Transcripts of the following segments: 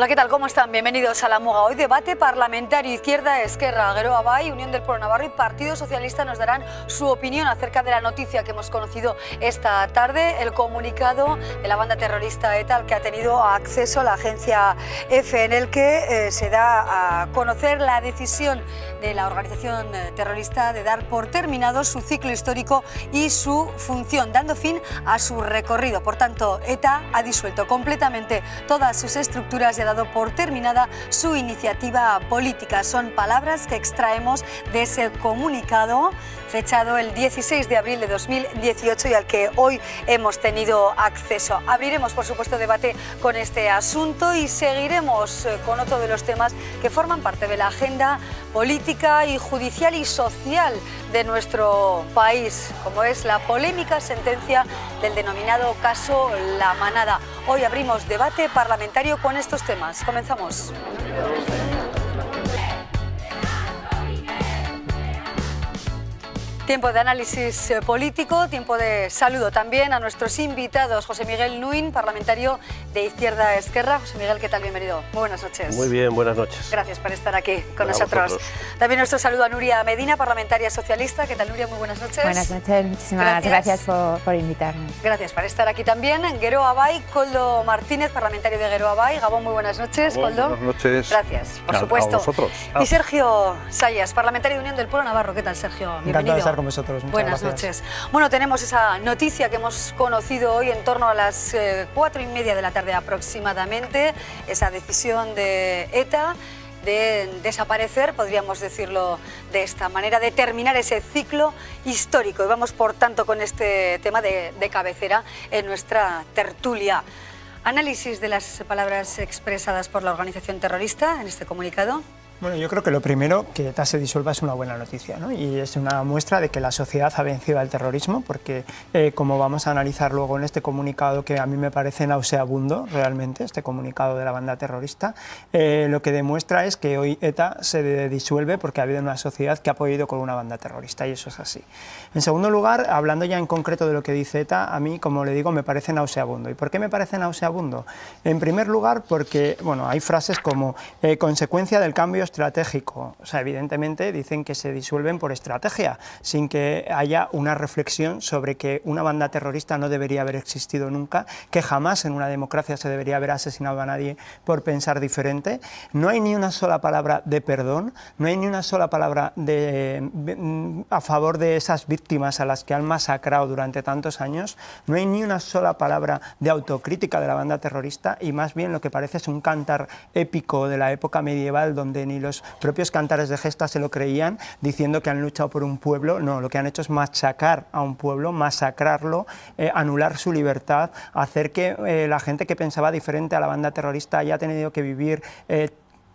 Hola, ¿qué tal? ¿Cómo están? Bienvenidos a La Muga. Hoy debate parlamentario Izquierda, Esquerra, Aguero Abay, Unión del Pueblo Navarro y Partido Socialista nos darán su opinión acerca de la noticia que hemos conocido esta tarde, el comunicado de la banda terrorista ETA al que ha tenido acceso la agencia EFE, en el que eh, se da a conocer la decisión de la organización eh, terrorista de dar por terminado su ciclo histórico y su función, dando fin a su recorrido. Por tanto, ETA ha disuelto completamente todas sus estructuras y por terminada su iniciativa política. Son palabras que extraemos de ese comunicado fechado el 16 de abril de 2018 y al que hoy hemos tenido acceso. Abriremos, por supuesto, debate con este asunto y seguiremos eh, con otro de los temas que forman parte de la agenda política y judicial y social de nuestro país, como es la polémica sentencia del denominado caso La Manada. Hoy abrimos debate parlamentario con estos temas. Comenzamos. Tiempo de análisis eh, político, tiempo de saludo también a nuestros invitados, José Miguel Nuin, parlamentario de Izquierda Esquerra. José Miguel, ¿qué tal? Bienvenido. Muy buenas noches. Muy bien, buenas noches. Gracias por estar aquí con nosotros. También nuestro saludo a Nuria Medina, parlamentaria socialista. ¿Qué tal, Nuria? Muy buenas noches. Buenas noches, muchísimas gracias, por, por, Gracias por estar aquí también. Guero Abay, Coldo Martínez, parlamentario de Guero Abay. Gabón, muy buenas noches, Buenas noches. Gracias, por supuesto. Y Sergio Sayas, parlamentario de Unión del Pueblo Navarro. ¿Qué tal, Sergio? Bienvenido. Buenas noches. Bueno, tenemos esa noticia que hemos conocido hoy en torno a las eh, cuatro y media de la tarde aproximadamente, esa decisión de ETA de desaparecer, podríamos decirlo de esta manera, de terminar ese ciclo histórico. Y vamos, por tanto, con este tema de, de cabecera en nuestra tertulia. Análisis de las palabras expresadas por la organización terrorista en este comunicado. Bueno, yo creo que lo primero, que ETA se disuelva es una buena noticia ¿no? y es una muestra de que la sociedad ha vencido al terrorismo porque, eh, como vamos a analizar luego en este comunicado que a mí me parece nauseabundo realmente, este comunicado de la banda terrorista, eh, lo que demuestra es que hoy ETA se disuelve porque ha habido una sociedad que ha podido con una banda terrorista y eso es así. En segundo lugar, hablando ya en concreto de lo que dice ETA, a mí, como le digo, me parece nauseabundo. ¿Y por qué me parece nauseabundo? En primer lugar, porque bueno, hay frases como eh, consecuencia del cambio estratégico. O sea, evidentemente dicen que se disuelven por estrategia, sin que haya una reflexión sobre que una banda terrorista no debería haber existido nunca, que jamás en una democracia se debería haber asesinado a nadie por pensar diferente. No hay ni una sola palabra de perdón, no hay ni una sola palabra de, mm, a favor de esas víctimas a las que han masacrado durante tantos años, no hay ni una sola palabra de autocrítica de la banda terrorista y más bien lo que parece es un cántar épico de la época medieval donde ni los propios cantares de gesta se lo creían, diciendo que han luchado por un pueblo. No, lo que han hecho es machacar a un pueblo, masacrarlo, eh, anular su libertad, hacer que eh, la gente que pensaba diferente a la banda terrorista haya tenido que vivir eh,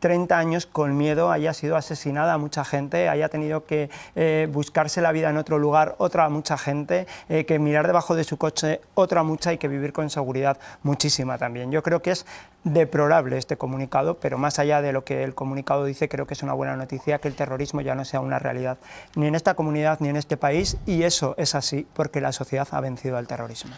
30 años con miedo, haya sido asesinada mucha gente, haya tenido que eh, buscarse la vida en otro lugar otra mucha gente, eh, que mirar debajo de su coche otra mucha y que vivir con seguridad muchísima también. Yo creo que es deplorable este comunicado, pero más allá de lo que el comunicado dice, creo que es una buena noticia que el terrorismo ya no sea una realidad, ni en esta comunidad ni en este país, y eso es así porque la sociedad ha vencido al terrorismo.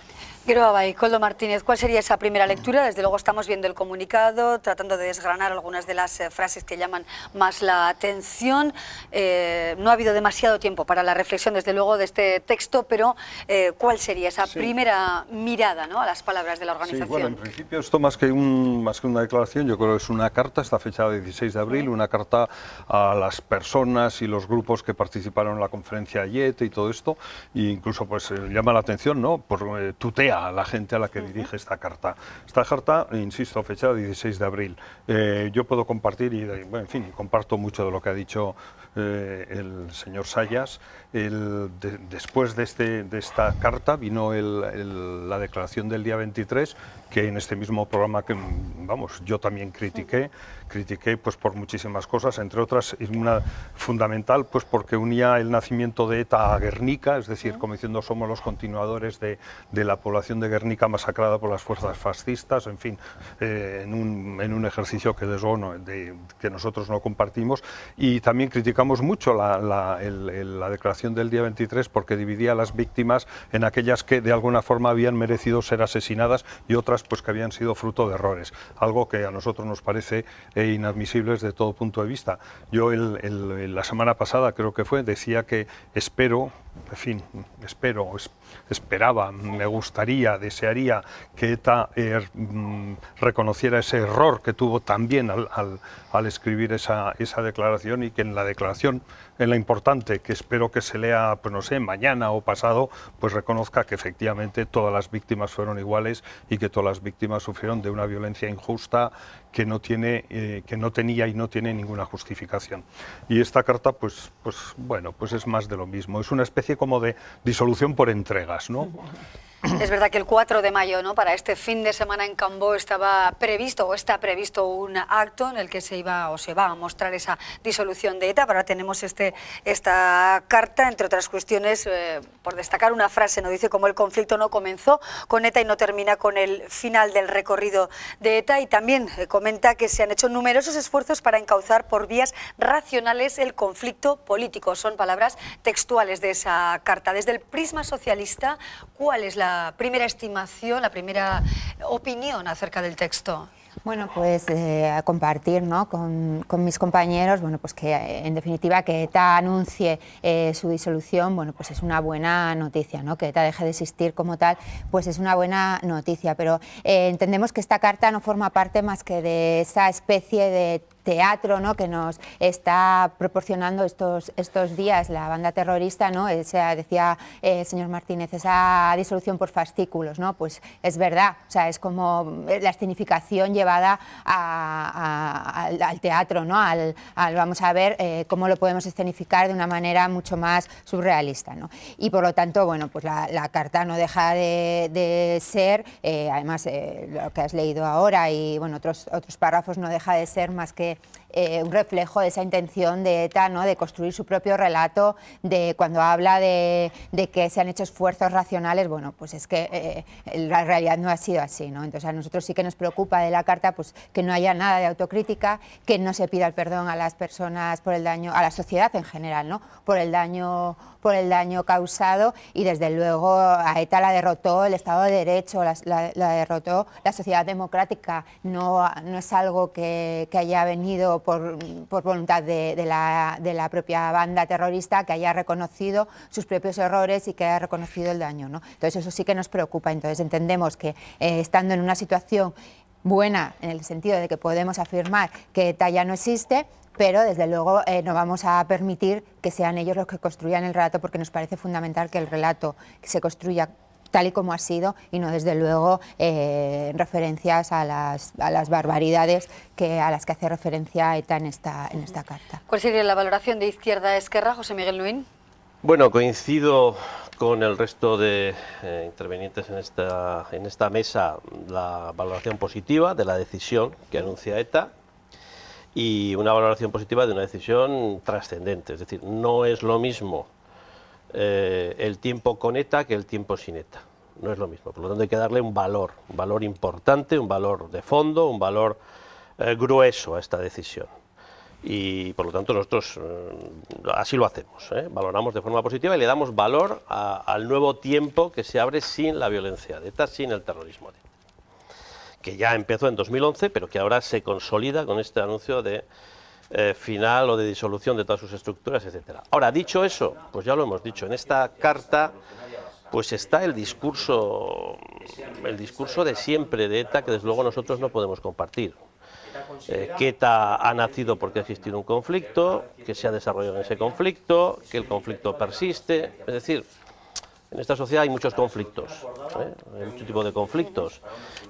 Martínez, ¿cuál sería esa primera lectura? Desde luego estamos viendo el comunicado, tratando de desgranar algunas de las eh, frases que llaman más la atención. Eh, no ha habido demasiado tiempo para la reflexión, desde luego, de este texto, pero eh, ¿cuál sería esa primera mirada a las palabras de la organización? Sí, bueno, en principio esto más que, más que una declaración, yo creo que es una carta, está fechada el 16 de abril, una carta a las personas y los grupos que participaron en la conferencia YET y todo esto, e incluso pues llama la atención, ¿no? Por, tutea a la gente a la que dirige esta carta. Esta carta, insisto, fechada 16 de abril. Eh, yo puedo compartir y, en fin, comparto mucho de lo que ha dicho eh, el señor Sayas, el, después de, este, de, esta carta vino la declaración del día 23, que en este mismo programa que, vamos, yo también critiqué, critiqué pues por muchísimas cosas, entre otras una fundamental pues porque unía el nacimiento de ETA a Guernica, es decir, como diciendo somos los continuadores de, la población de Guernica masacrada por las fuerzas fascistas, en fin, eh, en, un, en, un, ejercicio que de, que nosotros no compartimos y también critiqué mucho la, declaración del día 23 porque dividía a las víctimas en aquellas que de alguna forma habían merecido ser asesinadas y otras pues que habían sido fruto de errores, algo que a nosotros nos parece eh, inadmisible desde todo punto de vista. Yo el, la semana pasada creo que fue, decía que espero, en fin, espero, esperaba, me gustaría, desearía que ETA er, mm, reconociera ese error que tuvo también al, al escribir esa, esa declaración y que en la declaración en la importante, que espero que se lea, pues, no sé, mañana o pasado, pues reconozca que efectivamente todas las víctimas fueron iguales y que todas las víctimas sufrieron de una violencia injusta que no, tiene, eh, que no tenía y no tiene ninguna justificación. Y esta carta, pues, pues bueno, pues es más de lo mismo. Es una especie como de disolución por entregas, ¿no? Es verdad que el 4 de mayo, ¿no? Para este fin de semana en Cambó estaba previsto o está previsto un acto en el que se iba o se va a mostrar esa disolución de ETA. Ahora tenemos este, esta carta, entre otras cuestiones, eh, por destacar una frase, ¿no? Dice cómo el conflicto no comenzó con ETA y no termina con el final del recorrido de ETA. Y también eh, comenta que se han hecho numerosos esfuerzos para encauzar por vías racionales el conflicto político. Son palabras textuales de esa carta. Desde el prisma socialista, ¿cuál es la primera, estimación, la primera opinión acerca del texto? Bueno, pues eh, a compartir con, mis compañeros, bueno, pues que en definitiva que ETA anuncie eh, su disolución, bueno, pues es una buena noticia, ¿no? que ETA deje de existir como tal, pues es una buena noticia, pero eh, entendemos que esta carta no forma parte más que de esa especie de teatro ¿no? que nos está proporcionando estos, estos días la banda terrorista, ¿no? Eh, decía eh, el señor Martínez, esa disolución por fascículos, ¿no? Pues es verdad, o sea, es como eh, la escenificación llevada al, teatro, ¿no? Al, vamos a ver cómo lo podemos escenificar de una manera mucho más surrealista, Y por lo tanto, bueno, pues la, carta no deja de, ser, además lo que has leído ahora y bueno, otros, otros párrafos no deja de ser más que eh, un reflejo de esa intención de ETA ¿no? de construir su propio relato, de cuando habla de, que se han hecho esfuerzos racionales, bueno, pues es que eh, la realidad no ha sido así. ¿no? Entonces a nosotros sí que nos preocupa de la carta pues, que no haya nada de autocrítica, que no se pida el perdón a las personas por el daño, a la sociedad en general, ¿no? por el daño por el daño causado y desde luego a ETA la derrotó el Estado de Derecho, la, derrotó la sociedad democrática, no, no es algo que, haya venido por, voluntad de, la, propia banda terrorista, que haya reconocido sus propios errores y que haya reconocido el daño. Entonces eso sí que nos preocupa, entonces entendemos que eh, estando en una situación buena en el sentido de que podemos afirmar que ETA ya no existe, pero desde luego eh, no vamos a permitir que sean ellos los que construyan el relato porque nos parece fundamental que el relato se construya tal y como ha sido y no desde luego eh, referencias a las, barbaridades que, a las que hace referencia ETA en esta, en esta carta. ¿Cuál sería la valoración de izquierda-esquerra, José Miguel Luín? Bueno, coincido con el resto de eh, intervenientes en esta, mesa la valoración positiva de la decisión que anuncia ETA y una valoración positiva de una decisión trascendente. Es decir, no es lo mismo eh, el tiempo con ETA que el tiempo sin ETA. No es lo mismo. Por lo tanto, hay que darle un valor, un valor importante, un valor de fondo, un valor eh, grueso a esta decisión y por lo tanto nosotros eh, así lo hacemos, ¿eh? valoramos de forma positiva y le damos valor al nuevo tiempo que se abre sin la violencia de ETA, sin el terrorismo de ETA, que ya empezó en 2011, pero que ahora se consolida con este anuncio de eh, final o de disolución de todas sus estructuras, etcétera. Ahora, dicho eso, pues ya lo hemos dicho, en esta carta pues está el discurso, el discurso de siempre de ETA que desde luego nosotros no podemos compartir. Eh, que ha nacido porque ha existido un conflicto, que se ha desarrollado en ese conflicto, que el conflicto persiste. Es decir, en esta sociedad hay muchos conflictos, ¿eh? hay mucho tipo de conflictos.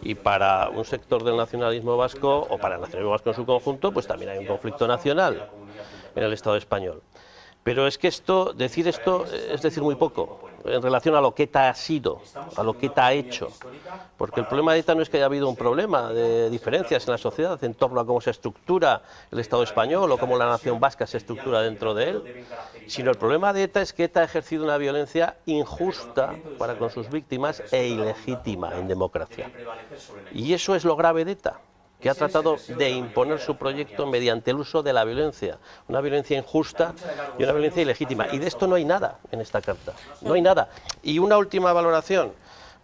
Y para un sector del nacionalismo vasco, o para el nacionalismo vasco en su conjunto, pues también hay un conflicto nacional en el Estado español. Pero es que esto, decir esto es decir muy poco en relación a lo que ETA ha sido, a lo que ETA ha hecho. Porque el problema de ETA no es que haya habido un problema de diferencias en la sociedad en torno a cómo se estructura el Estado español o cómo la nación vasca se estructura dentro de él, sino el problema de ETA es que ETA ha ejercido una violencia injusta para con sus víctimas e ilegítima en democracia. Y eso es lo grave de ETA que ha tratado de imponer su proyecto mediante el uso de la violencia, una violencia injusta y una violencia ilegítima. Y de esto no hay nada en esta carta, no hay nada. Y una última valoración,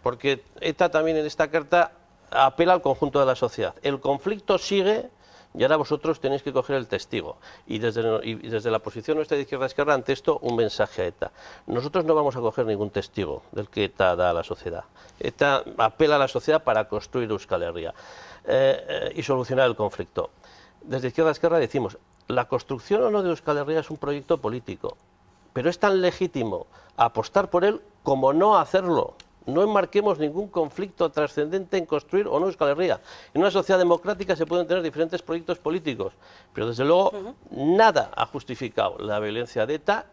porque ETA también en esta carta apela al conjunto de la sociedad. El conflicto sigue y ahora vosotros tenéis que coger el testigo. Y desde, la posición nuestra de izquierda izquierda, ante esto, un mensaje a ETA. Nosotros no vamos a coger ningún testigo del que ETA da a la sociedad. ETA apela a la sociedad para construir Euskal Herria. Eh, eh, y solucionar el conflicto. Desde izquierda a izquierda decimos, la construcción o no de Euskal Herria es un proyecto político, pero es tan legítimo apostar por él como no hacerlo. No enmarquemos ningún conflicto trascendente en construir o no Euskal Herria. En una sociedad democrática se pueden tener diferentes proyectos políticos, pero desde luego nada ha justificado la violencia de ETA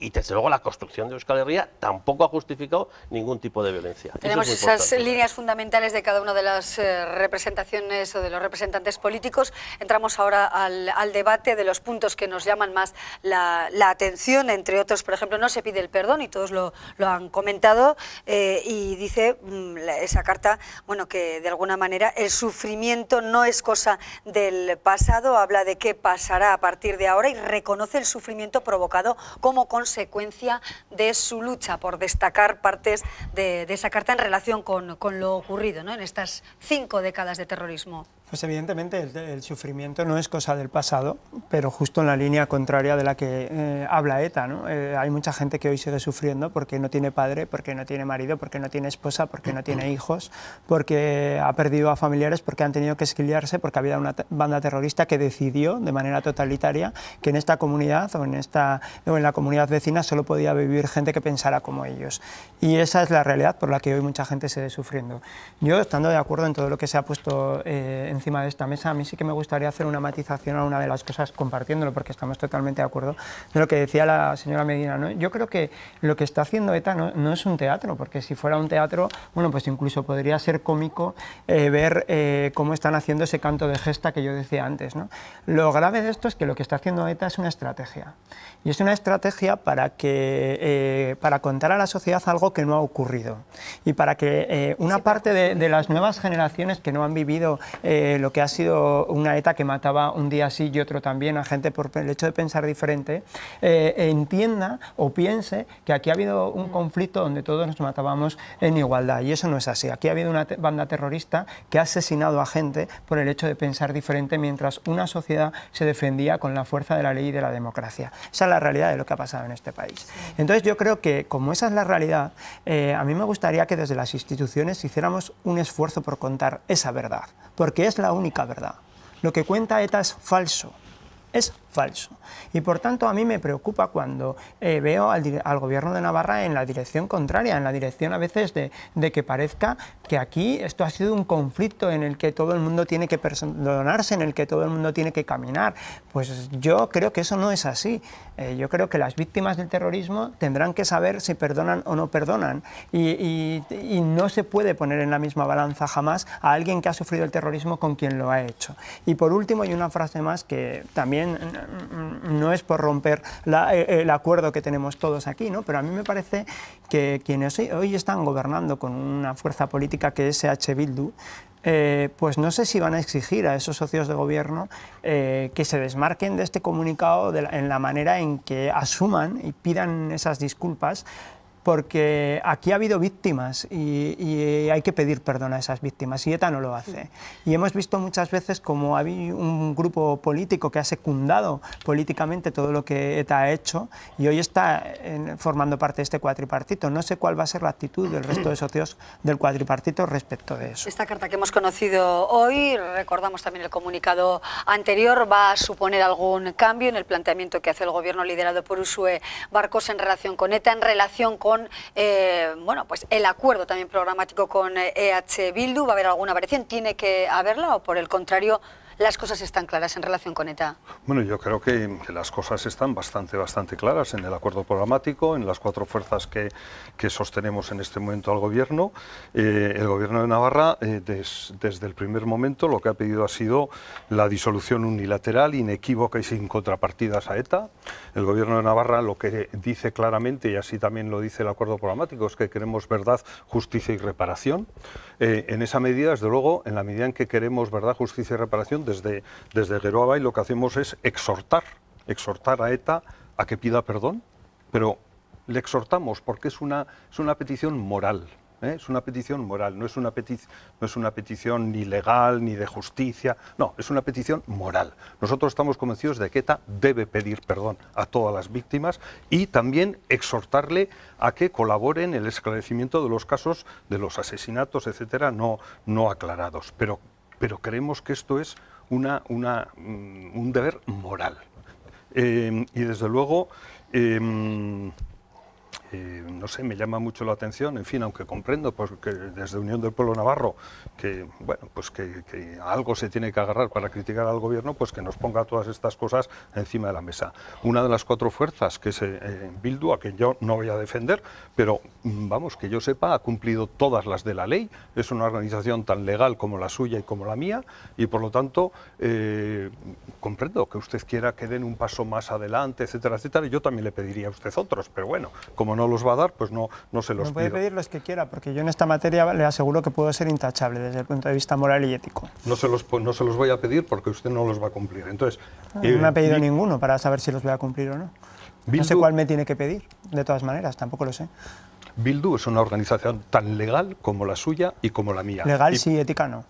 y desde luego la construcción de Euskal Herria tampoco ha justificado ningún tipo de violencia. Tenemos esas líneas fundamentales de cada una de las eh, representaciones o de los representantes políticos. Entramos ahora al, debate de los puntos que nos llaman más la, atención, entre otros, por ejemplo, no se pide el perdón y todos lo, han comentado eh, y dice mm, esa carta, bueno, que de alguna manera el sufrimiento no es cosa del pasado, habla de qué pasará a partir de ahora y reconoce el sufrimiento provocado como consecuencia consecuencia de su lucha por destacar partes de, esa carta en relación con, lo ocurrido en estas cinco décadas de terrorismo. Pues evidentemente el, sufrimiento no es cosa del pasado, pero justo en la línea contraria de la que eh, habla ETA. Eh, hay mucha gente que hoy sigue sufriendo porque no tiene padre, porque no tiene marido, porque no tiene esposa, porque no tiene hijos, porque ha perdido a familiares, porque han tenido que exiliarse, porque había una banda terrorista que decidió de manera totalitaria que en esta comunidad o en, esta, o en la comunidad vecina solo podía vivir gente que pensara como ellos. Y esa es la realidad por la que hoy mucha gente sigue sufriendo. Yo, estando de acuerdo en todo lo que se ha puesto eh, encima de esta mesa, a mí sí que me gustaría hacer una matización a una de las cosas compartiéndolo, porque estamos totalmente de acuerdo de lo que decía la señora Medina. ¿no? Yo creo que lo que está haciendo ETA no, es un teatro, porque si fuera un teatro, bueno, pues incluso podría ser cómico eh, ver eh, cómo están haciendo ese canto de gesta que yo decía antes. ¿no? Lo grave de esto es que lo que está haciendo ETA es una estrategia. Y es una estrategia para, que, eh, para contar a la sociedad algo que no ha ocurrido. Y para que una parte de, las nuevas generaciones que no han vivido eh, lo que ha sido una ETA que mataba un día sí y otro también a gente por el hecho de pensar diferente, eh, entienda o piense que aquí ha habido un mm. conflicto donde todos nos matábamos en igualdad. Y eso no es así. Aquí ha habido una banda terrorista que ha asesinado a gente por el hecho de pensar diferente mientras una sociedad se defendía con la fuerza de la ley y de la democracia. Esa es la realidad de lo que ha pasado en este país. Entonces yo creo que como esa es la realidad, eh, a mí me gustaría que desde las instituciones hiciéramos un esfuerzo por contar esa verdad porque es la única verdad. Lo que cuenta ETA es falso, es y por tanto a mí me preocupa cuando eh, veo al, gobierno de Navarra en la dirección contraria, en la dirección a veces de, que parezca que aquí esto ha sido un conflicto en el que todo el mundo tiene que perdonarse, en el que todo el mundo tiene que caminar. Pues yo creo que eso no es así. Eh, yo creo que las víctimas del terrorismo tendrán que saber si perdonan o no perdonan. Y, y no se puede poner en la misma balanza jamás a alguien que ha sufrido el terrorismo con quien lo ha hecho. Y por último, hay una frase más que también eh, no es por romper eh, eh, el acuerdo que tenemos todos aquí, ¿no? pero a mí me parece que quienes hoy están gobernando con una fuerza política que es H. Bildu, eh, pues no sé si van a exigir a esos socios de gobierno que se desmarquen de este comunicado en la manera en que asuman y pidan esas disculpas porque aquí ha habido víctimas y, hay que pedir perdón a esas víctimas y ETA no lo hace. Y hemos visto muchas veces como hay un grupo político que ha secundado políticamente todo lo que ETA ha hecho y hoy está eh, formando parte de este cuatripartito. No sé cuál va a ser la actitud del resto de socios del cuatripartito respecto de eso. Esta carta que hemos conocido hoy, recordamos también el comunicado anterior, va a suponer algún cambio en el planteamiento que hace el gobierno liderado por Usue Barcos en relación con ETA, en relación con eh, bueno, pues el acuerdo también programático con EH e Bildu. ¿Va a haber alguna aparición ¿Tiene que haberla o por el contrario? las cosas están claras en relación con ETA? Bueno, yo creo que, las cosas están bastante, bastante claras en el acuerdo programático, en las cuatro fuerzas que, que sostenemos en este momento al Gobierno. Eh, el Gobierno de Navarra, eh, desde el primer momento, lo que ha pedido ha sido la disolución unilateral, inequívoca y sin contrapartidas a ETA. El Gobierno de Navarra lo que dice claramente, y así también lo dice el acuerdo programático, es que queremos verdad, justicia y reparación. Eh, en esa medida, desde luego, en la medida en que queremos verdad, justicia y reparación, desde, desde y lo que hacemos es exhortar, exhortar a ETA a que pida perdón, pero le exhortamos porque es una, es una petición moral. ¿eh? Es una petición moral, no es una, no es una petición ni legal ni de justicia, no, es una petición moral. Nosotros estamos convencidos de que ETA debe pedir perdón a todas las víctimas y también exhortarle a que colaboren en el esclarecimiento de los casos de los asesinatos, etcétera, no, no aclarados. Pero, pero creemos que esto es una, una, mm, un deber moral. Em, y desde luego, em, em, no sé, me llama mucho la atención, en fin, aunque comprendo porque pues, desde Unión del Pueblo Navarro que, bueno, pues que, algo se tiene que agarrar para criticar al gobierno, pues que nos ponga todas estas cosas encima de la mesa. Una de las cuatro fuerzas que se eh, Bildu, a quien yo no voy a defender, pero Mm, vamos, que yo sepa, ha cumplido todas las de la ley, es una organización tan legal como la suya y como la mía, y por lo tanto eh, comprendo que usted quiera que den un paso más adelante, etcétera, etcétera, y yo también le pediría a usted otros, pero bueno, como no los va a dar, pues no, no se los Me puede pedir los que quiera, porque yo en esta materia le aseguro que puedo ser intachable desde el punto de vista moral y ético. No se los, no se los voy a pedir porque usted no los va a cumplir, entonces... Ah, eh, no, me ha pedido ninguno para saber si los voy a cumplir o no. No sé cuál me tiene que pedir, de todas maneras, tampoco lo sé. Bildu es una organización tan legal como la suya y como la mía. Legal sí, ética no.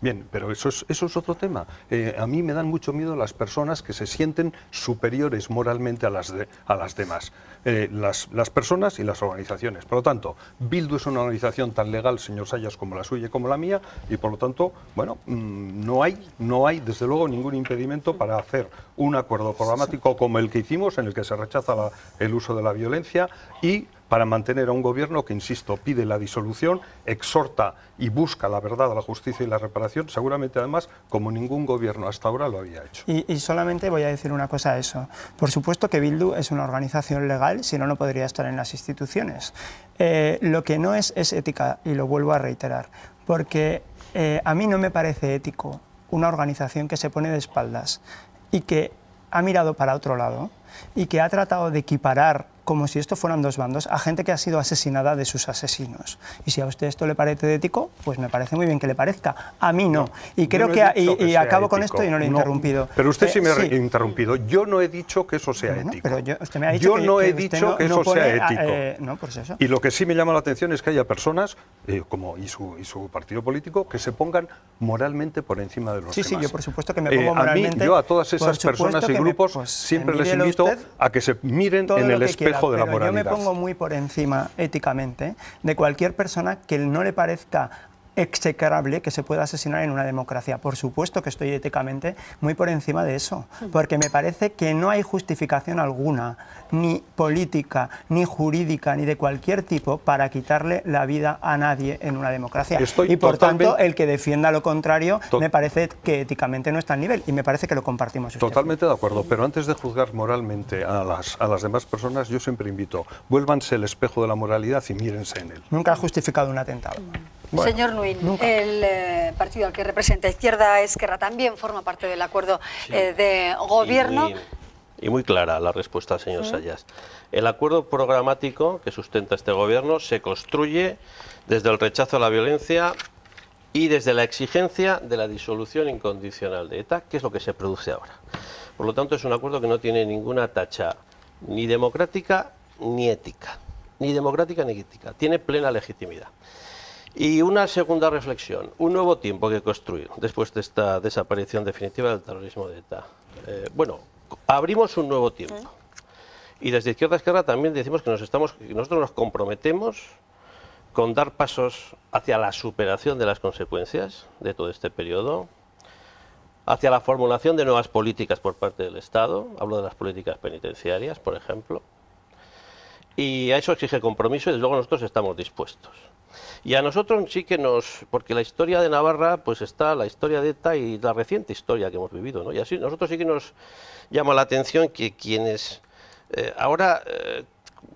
Bien, pero eso es, eso es otro tema. Eh, a mí me dan mucho miedo las personas que se sienten superiores moralmente a las, a las demás, eh, las, personas y las organizaciones. Por lo tanto, Bildu es una organización tan legal, señor Sayas, como la suya y como la mía, y por lo tanto, bueno, mm, no hay, no hay desde luego ningún impedimento para hacer un acuerdo programático como el que hicimos, en el que se rechaza el uso de la violencia y para mantener a un gobierno que, insisto, pide la disolución, exhorta y busca la verdad, la justicia y la reparación, seguramente además como ningún gobierno hasta ahora lo había hecho. Y, solamente voy a decir una cosa a eso. Por supuesto que Bildu es una organización legal, si no, no podría estar en las instituciones. Eh, lo que no es es ética, y lo vuelvo a reiterar, porque eh, a mí no me parece ético una organización que se pone de espaldas y que ha mirado para otro lado y que ha tratado de equiparar como si esto fueran dos bandos, a gente que ha sido asesinada de sus asesinos. Y si a usted esto le parece ético, pues me parece muy bien que le parezca. A mí no. y creo que, y, acabo con esto y no lo he interrumpido. Pero usted eh, sí me ha interrumpido. Yo no he dicho que eso sea ético. Pero yo, no he dicho que eso sea ético. Eh, pues y lo que sí me llama la atención es que haya personas, eh, como y su, y su, partido político, que se pongan moralmente por encima de los demás. Sí, sí, yo por supuesto que me pongo moralmente. A mí, yo a todas esas personas y grupos pues siempre les invito a que se miren en el espejo de la moralidad. Yo me pongo muy por encima éticamente de cualquier persona que no le parezca execrable que se pueda asesinar en una democracia. Por supuesto que estoy éticamente muy por encima de eso, porque me parece que no hay justificación alguna, ni política, ni jurídica, ni de cualquier tipo, para quitarle la vida a nadie en una democracia. y por tanto, el que defienda lo contrario me parece que éticamente no está al nivel y me parece que lo compartimos. Totalmente de acuerdo, pero antes de juzgar moralmente a las, a las demás personas, yo siempre invito, vuélvanse el espejo de la moralidad y mírense en él. Nunca ha justificado un atentado. Señor Nuin, el eh, partido al que representa Izquierda Esquerra también forma parte del acuerdo eh, de gobierno. Y muy, clara la respuesta, señor Sayas. El acuerdo programático que sustenta este gobierno se construye desde el rechazo a la violencia y desde la exigencia de la disolución incondicional de ETA, que es lo que se produce ahora. Por lo tanto, es un acuerdo que no tiene ninguna tacha ni democrática ni ética. Ni democrática ni ética. Tiene plena legitimidad. Y una segunda reflexión, un nuevo tiempo que construir después de esta desaparición definitiva del terrorismo de ETA. Eh, bueno, abrimos un nuevo tiempo. Y desde Izquierda a Izquierda también decimos que nos estamos, que nosotros nos comprometemos con dar pasos hacia la superación de las consecuencias de todo este periodo, hacia la formulación de nuevas políticas por parte del Estado, hablo de las políticas penitenciarias, por ejemplo, y a eso exige compromiso y desde luego nosotros estamos dispuestos. Y a nosotros sí que nos, porque la historia de Navarra, pues está la historia de ETA y la reciente historia que hemos vivido, ¿no? Y así nosotros sí que nos llama la atención que quienes eh, ahora, eh,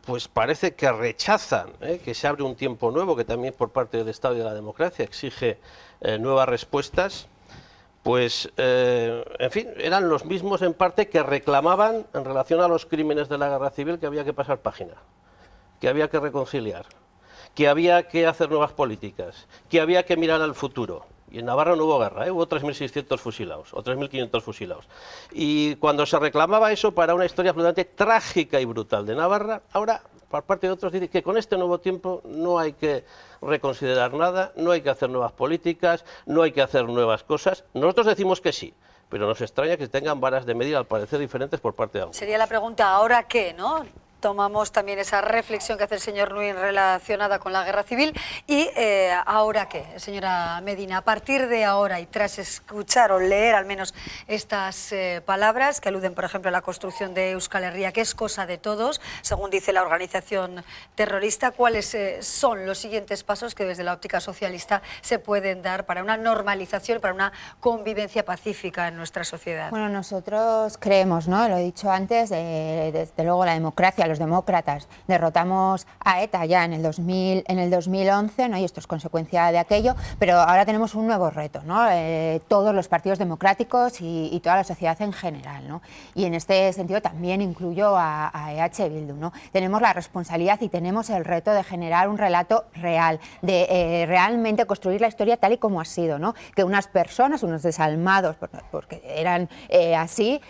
pues parece que rechazan ¿eh? que se abre un tiempo nuevo, que también por parte del Estado y de la democracia exige nuevas respuestas, pues, en fin, eran los mismos en parte que reclamaban en relación a los crímenes de la guerra civil que había que pasar página, que había que reconciliar que había que hacer nuevas políticas, que había que mirar al futuro. Y en Navarra no hubo guerra, ¿eh? hubo 3.600 fusilados o 3.500 fusilados. Y cuando se reclamaba eso para una historia absolutamente trágica y brutal de Navarra, ahora por parte de otros dice que con este nuevo tiempo no hay que reconsiderar nada, no hay que hacer nuevas políticas, no hay que hacer nuevas cosas. Nosotros decimos que sí, pero nos extraña que tengan varas de medida al parecer diferentes por parte de algunos. Sería la pregunta, ¿ahora qué? ¿no? tomamos también esa reflexión que hace el señor Núñez relacionada con la guerra civil y eh, ahora qué, señora Medina, a partir de ahora y tras escuchar o leer al menos estas eh, palabras que aluden por ejemplo a la construcción de Euskal Herria, que es cosa de todos, según dice la organización terrorista, ¿cuáles eh, son los siguientes pasos que desde la óptica socialista se pueden dar para una normalización, para una convivencia pacífica en nuestra sociedad? Bueno, nosotros creemos, ¿no? lo he dicho antes, desde luego la democracia, los demócratas derrotamos a ETA ya en el, 2000, en el 2011, ¿no? y esto es consecuencia de aquello, pero ahora tenemos un nuevo reto, ¿no? Eh, todos los partidos democráticos y, toda la sociedad en general. Y en este sentido también incluyo a, EH Bildu. ¿no? Tenemos la responsabilidad y tenemos el reto de generar un relato real, de eh, realmente construir la historia tal y como ha sido, ¿no? que unas personas, unos desalmados, porque eran eh, así,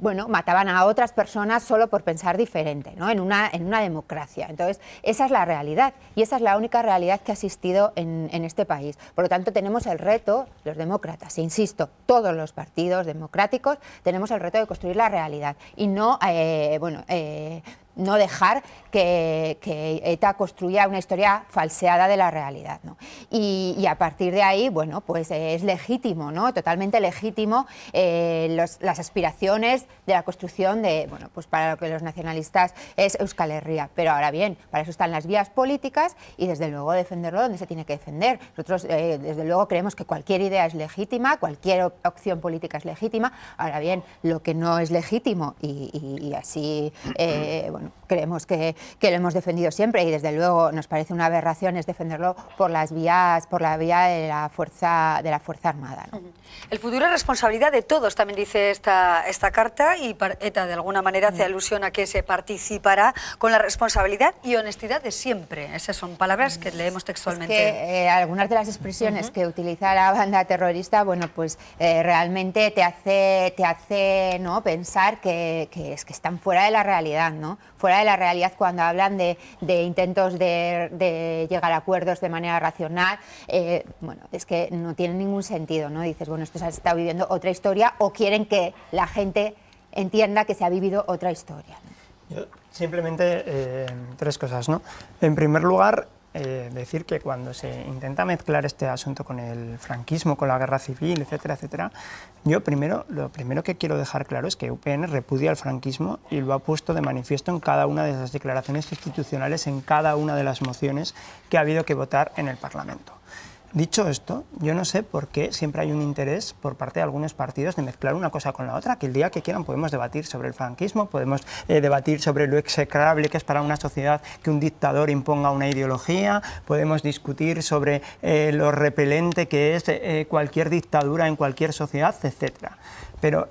bueno, mataban a otras personas solo porque pensar diferente, ¿no? En una, en una democracia. Entonces, esa es la realidad y esa es la única realidad que ha existido en, este país. Por lo tanto, tenemos el reto, los demócratas, insisto, todos los partidos democráticos, tenemos el reto de construir la realidad y no, eh, bueno, eh, no dejar que, ETA e construya una historia falseada de la realidad. Y, a partir de ahí, bueno, pues es legítimo, ¿no? totalmente legítimo eh, las aspiraciones de la construcción de, bueno, pues para lo que los nacionalistas es Euskal Herria. Pero ahora bien, para eso están las vías políticas y desde luego defenderlo donde se tiene que defender. Nosotros eh, desde luego creemos que cualquier idea es legítima, cualquier opción política es legítima. Ahora bien, lo que no es legítimo y, así, eh, bueno, creemos que, lo hemos defendido siempre y desde luego nos parece una aberración es defenderlo por las vías, por la vía de la fuerza, de la fuerza armada. El futuro es responsabilidad de todos, también dice esta, esta carta y ETA de alguna manera hace alusión a que se participará con la responsabilidad y honestidad de siempre. Esas son palabras que leemos textualmente. Eh, algunas de las expresiones que utiliza la banda terrorista, bueno, pues eh, realmente te hace, te hace ¿no? pensar que, que, es que están fuera de la realidad, ¿no? fuera de la realidad cuando hablan de, intentos de, llegar a acuerdos de manera racional, eh, bueno, es que no tiene ningún sentido, ¿no? Dices, bueno, esto se ha estado viviendo otra historia o quieren que la gente entienda que se ha vivido otra historia. simplemente eh, tres cosas, ¿no? En primer lugar, eh, decir que cuando se intenta mezclar este asunto con el franquismo, con la guerra civil, etcétera, etcétera, yo primero, lo primero que quiero dejar claro es que UPN repudia el franquismo y lo ha puesto de manifiesto en cada una de esas declaraciones institucionales, en cada una de las mociones que ha habido que votar en el Parlamento. Dicho esto, yo no sé por qué siempre hay un interés por parte de algunos partidos de mezclar una cosa con la otra, que el día que quieran podemos debatir sobre el franquismo, podemos eh, debatir sobre lo execrable que es para una sociedad que un dictador imponga una ideología, podemos discutir sobre eh, lo repelente que es eh, cualquier dictadura en cualquier sociedad, etc. Pero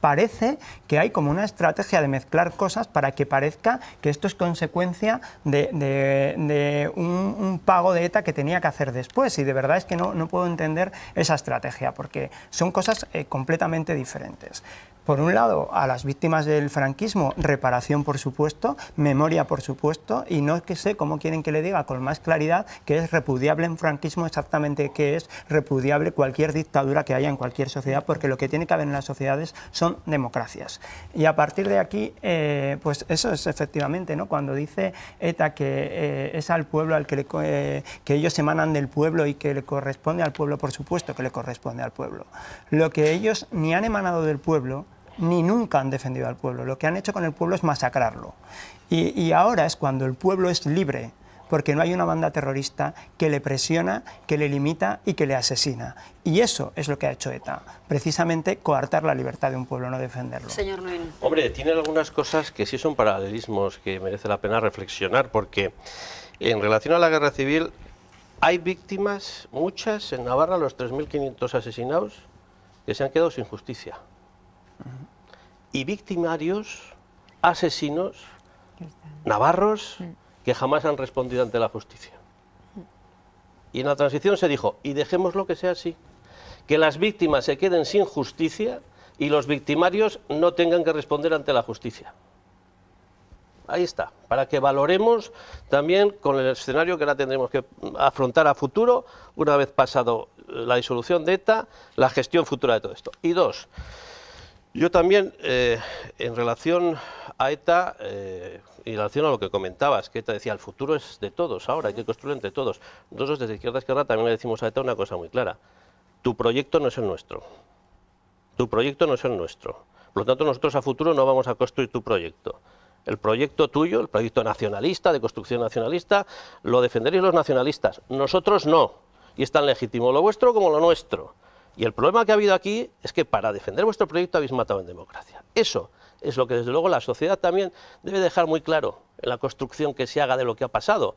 parece que hay como una estrategia de mezclar cosas para que parezca que esto es consecuencia de, un, pago de ETA que tenía que hacer después. Y de verdad es que no, no puedo entender esa estrategia, porque son cosas eh, completamente diferentes por un lado, a las víctimas del franquismo, reparación por supuesto, memoria por supuesto, y no que sé cómo quieren que le diga con más claridad que es repudiable en franquismo exactamente que es repudiable cualquier dictadura que haya en cualquier sociedad, porque lo que tiene que haber en las sociedades son democracias. Y a partir de aquí, eh, pues eso es efectivamente, ¿no? cuando dice ETA que eh, es al pueblo al que, eh, que ellos emanan del pueblo y que le corresponde al pueblo, por supuesto que le corresponde al pueblo. Lo que ellos ni han emanado del pueblo, ni nunca han defendido al pueblo. Lo que han hecho con el pueblo es masacrarlo. y ahora es cuando el pueblo es libre porque no hay una banda terrorista que le presiona, que le limita y que le asesina. Y eso es lo que ha hecho ETA, precisamente coartar la libertad de un pueblo, no defenderlo. Señor Luis. Hombre, tiene algunas cosas que sí son paralelismos que merece la pena reflexionar, porque en relación a la guerra civil hay víctimas, muchas, en Navarra, los 3.500 asesinados, que se han quedado sin justicia. Y victimarios, asesinos, navarros... Mm que jamás han respondido ante la justicia. Y en la transición se dijo, y dejemos lo que sea así, que las víctimas se queden sin justicia y los victimarios no tengan que responder ante la justicia. Ahí está, para que valoremos también con el escenario que ahora tendremos que afrontar a futuro, una vez pasado la disolución de ETA, la gestión futura de todo esto. Y dos, yo también, eh, en relación a ETA, eh, y en relación a lo que comentabas, que te decía, el futuro es de todos ahora, hay que construir entre todos. Nosotros desde Izquierda Izquierda también le decimos a ETA una cosa muy clara, tu proyecto no es el nuestro, tu proyecto no es el nuestro. Por lo tanto, nosotros a futuro no vamos a construir tu proyecto. El proyecto tuyo, el proyecto nacionalista, de construcción nacionalista, lo defenderéis los nacionalistas, nosotros no. Y es tan legítimo lo vuestro como lo nuestro. Y el problema que ha habido aquí es que para defender vuestro proyecto habéis matado en democracia. Eso es lo que desde luego la sociedad también debe dejar muy claro en la construcción que se haga de lo que ha pasado,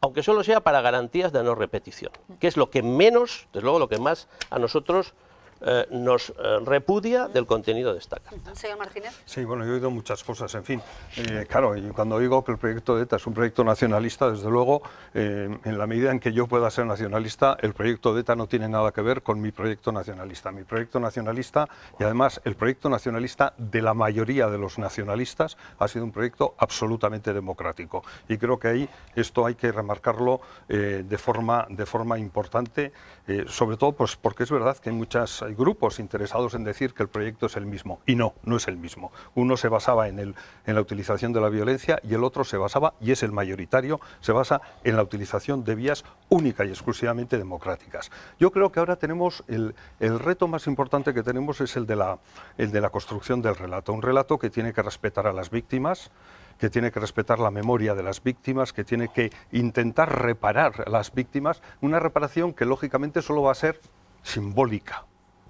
aunque solo sea para garantías de no repetición, que es lo que menos, desde luego lo que más a nosotros eh, nos eh, repudia del contenido de esta carta. Señor Martínez. Sí, bueno, yo he oído muchas cosas, en fin. Eh, claro, y cuando digo que el proyecto de ETA es un proyecto nacionalista, desde luego, en la medida en que yo pueda ser nacionalista, el proyecto de ETA no tiene nada que ver con mi proyecto nacionalista. Mi proyecto nacionalista, y además el proyecto nacionalista de la mayoría de los nacionalistas, ha sido un proyecto absolutamente democrático. Y creo que ahí esto hay que remarcarlo de, forma, de forma importante, sobre todo pues, porque es verdad que hay muchas hay grupos interesados en decir que el proyecto es el mismo. Y no, no es el mismo. Uno se basaba en, la utilización de la violencia y el otro se basaba, y es el mayoritario, se basa en la utilización de vías única y exclusivamente democráticas. Yo creo que ahora tenemos el, reto más importante que tenemos es el de la construcción del relato. Un relato que tiene que respetar a las víctimas que tiene que respetar la memoria de las víctimas, que tiene que intentar reparar a las víctimas, una reparación que lógicamente solo va a ser simbólica,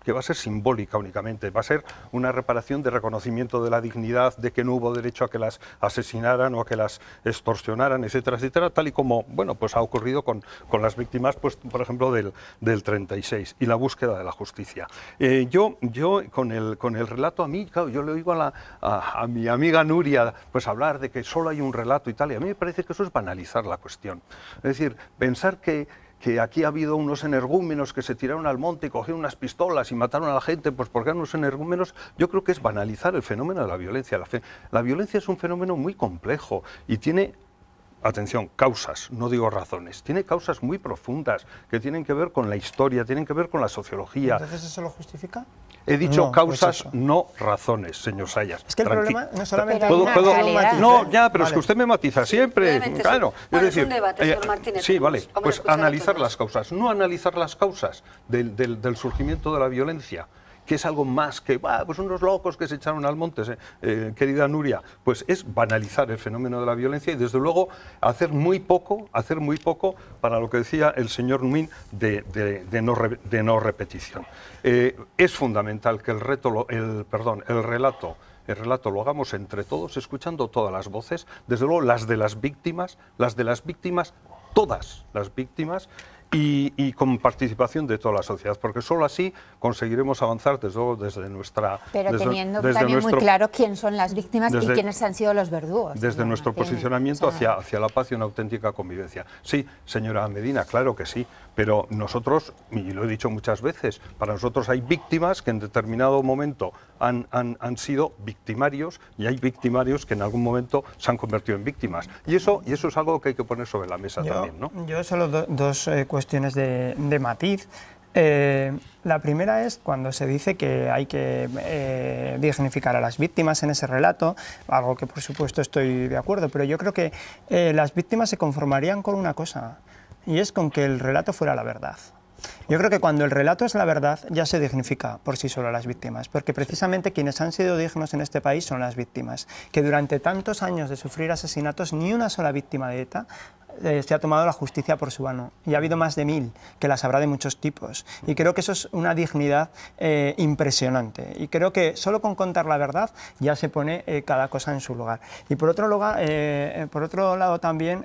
que va a ser simbólica únicamente, va a ser una reparación de reconocimiento de la dignidad, de que no hubo derecho a que las asesinaran o a que las extorsionaran, etcétera, etcétera, tal y como bueno, pues ha ocurrido con, las víctimas, pues, por ejemplo, del, 36 y la búsqueda de la justicia. Eh, yo, yo con, el, con el relato a mí, claro, yo le oigo a, mi amiga Nuria pues hablar de que solo hay un relato y tal, y a mí me parece que eso es banalizar la cuestión. Es decir, pensar que que aquí ha habido unos energúmenos que se tiraron al monte, y cogieron unas pistolas y mataron a la gente, pues porque eran unos energúmenos, yo creo que es banalizar el fenómeno de la violencia. la violencia es un fenómeno muy complejo y tiene atención, causas, no digo razones, tiene causas muy profundas que tienen que ver con la historia, tienen que ver con la sociología. ¿Entonces eso lo justifica? He dicho causas, no razones, señor Sayas. Es que el problema no solamente ¿Puedo, puedo? No, ya, pero es que usted me matiza siempre. Sí, claro, debate, eh, señor Martínez. sí, vale. Pues analizar las causas, no analizar las causas del, del surgimiento de la violencia que es algo más que, pues unos locos que se echaron al monte, eh, querida Nuria, pues es banalizar el fenómeno de la violencia y desde luego hacer muy poco, hacer muy poco para lo que decía el señor Núñez de, no, repetición. Eh, es fundamental que el, reto, el, perdón, el relato el relato lo hagamos entre todos, escuchando todas las voces, desde luego las de las víctimas, las de las víctimas, todas las víctimas, y, con participación de toda la sociedad, porque solo así conseguiremos avanzar desde, desde nuestra... Pero teniendo también muy claro quién son las víctimas y quiénes han sido los verdugos. Desde nuestro posicionamiento hacia, hacia la paz y una auténtica convivencia. Sí, señora Medina, claro que sí, pero nosotros, y lo he dicho muchas veces, para nosotros hay víctimas que en determinado momento han, sido victimarios y hay victimarios que en algún momento se han convertido en víctimas. Y eso, y eso es algo que hay que poner sobre la mesa también. Yo solo dos eh, cuestiones de, matiz. Eh, la primera es cuando se dice que hay que eh, dignificar a las víctimas en ese relato, algo que por supuesto estoy de acuerdo, pero yo creo que las víctimas se conformarían con una cosa, y es con que el relato fuera la verdad. Yo creo que cuando el relato es la verdad, ya se dignifica por sí solo a las víctimas, porque precisamente quienes han sido dignos en este país son las víctimas, que durante tantos años de sufrir asesinatos, ni una sola víctima de ETA eh, se ha tomado la justicia por su mano. Y ha habido más de mil, que las habrá de muchos tipos. Y creo que eso es una dignidad eh, impresionante. Y creo que solo con contar la verdad ya se pone eh, cada cosa en su lugar. Y por otro, por otro lado también,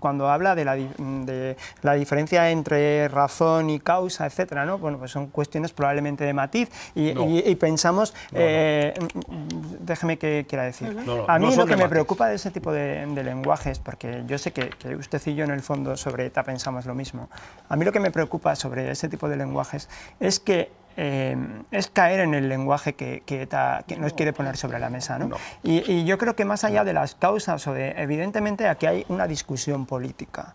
cuando habla de la, diferencia entre razón y causa, etcétera, ¿no? bueno, pues son cuestiones probablemente de matiz y, pensamos, déjeme que quiera decir. A mí lo que me preocupa de ese tipo de, lenguajes, porque yo sé que y usted y yo en el fondo sobre ETA pensamos lo mismo. A mí lo que me preocupa sobre ese tipo de lenguajes es que eh, es caer en el lenguaje que, que, ETA nos quiere poner sobre la mesa. Y, y, yo creo que más allá de las causas, o de, evidentemente aquí hay una discusión política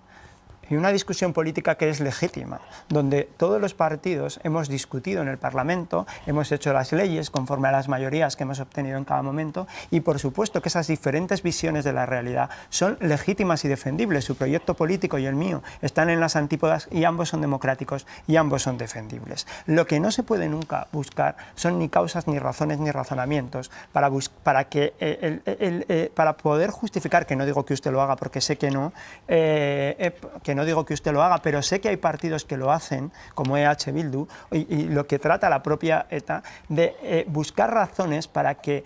y una discusión política que es legítima, donde todos los partidos hemos discutido en el Parlamento, hemos hecho las leyes conforme a las mayorías que hemos obtenido en cada momento y por supuesto que esas diferentes visiones de la realidad son legítimas y defendibles. Su proyecto político y el mío están en las antípodas y ambos son democráticos y ambos son defendibles. Lo que no se puede nunca buscar son ni causas, ni razones, ni razonamientos para, para, que, eh, eh, para poder justificar, que no digo que usted lo haga porque sé que no, eh, que no no digo que usted lo haga, pero sé que hay partidos que lo hacen, como EH Bildu, y, lo que trata la propia ETA, de eh, buscar razones para que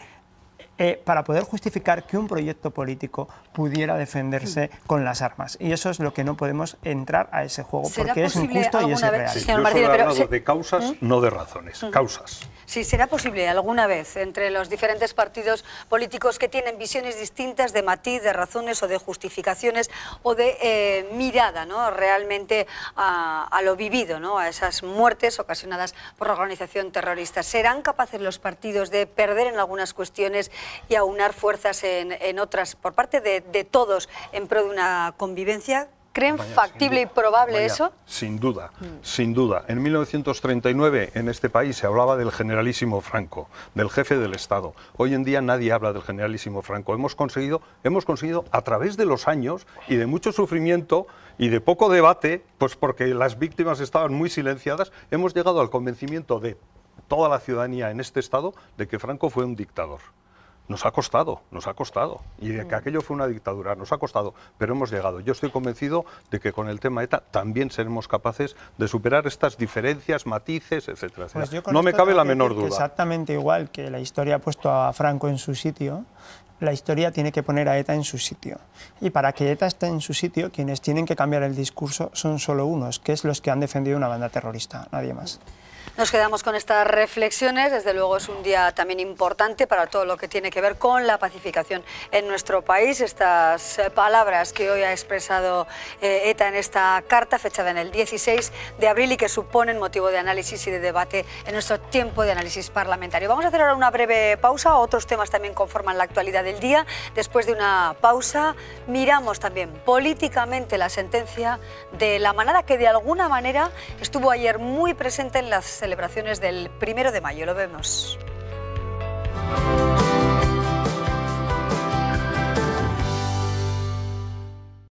eh, para poder justificar que un proyecto político pudiera defenderse hmm. con las armas. Y eso es lo que no podemos entrar a ese juego, porque es injusto y es irreal. Sí, de causas, ¿Mm? no de razones, ¿Mm? causas. Sí, será posible alguna vez entre los diferentes partidos políticos que tienen visiones distintas de matiz, de razones o de justificaciones o de eh, mirada realmente a, lo vivido, ¿no? a esas muertes ocasionadas por la organización terrorista. ¿Serán capaces los partidos de perder en algunas cuestiones y aunar fuerzas en, en otras por parte de, de, todos en pro de una convivencia. ¿Creen factible y probable eso? Sin duda, mm. sin duda. En 1939 en este país se hablaba del generalísimo Franco, del jefe del Estado. Hoy en día nadie habla del generalísimo Franco. Hemos conseguido, hemos conseguido a través de los años y de mucho sufrimiento y de poco debate, pues porque las víctimas estaban muy silenciadas, hemos llegado al convencimiento de toda la ciudadanía en este Estado de que Franco fue un dictador. Nos ha costado, nos ha costado. Y de que aquello fue una dictadura, nos ha costado, pero hemos llegado. Yo estoy convencido de que con el tema ETA también seremos capaces de superar estas diferencias, matices, etcétera. Pues no me cabe la menor duda. Exactamente igual que la historia ha puesto a Franco en su sitio, la historia tiene que poner a ETA en su sitio. Y para que ETA esté en su sitio, quienes tienen que cambiar el discurso son solo unos, que es los que han defendido una banda terrorista, nadie más. Nos quedamos con estas reflexiones. Desde luego es un día también importante para todo lo que tiene que ver con la pacificación en nuestro país. Estas eh, palabras que hoy ha expresado eh, ETA en esta carta fechada en el 16 de abril y que suponen motivo de análisis y de debate en nuestro tiempo de análisis parlamentario. Vamos a hacer ahora una breve pausa. Otros temas también conforman la actualidad del día. Después de una pausa miramos también políticamente la sentencia de la manada que de alguna manera estuvo ayer muy presente en las celebraciones del primero de mayo. Lo vemos.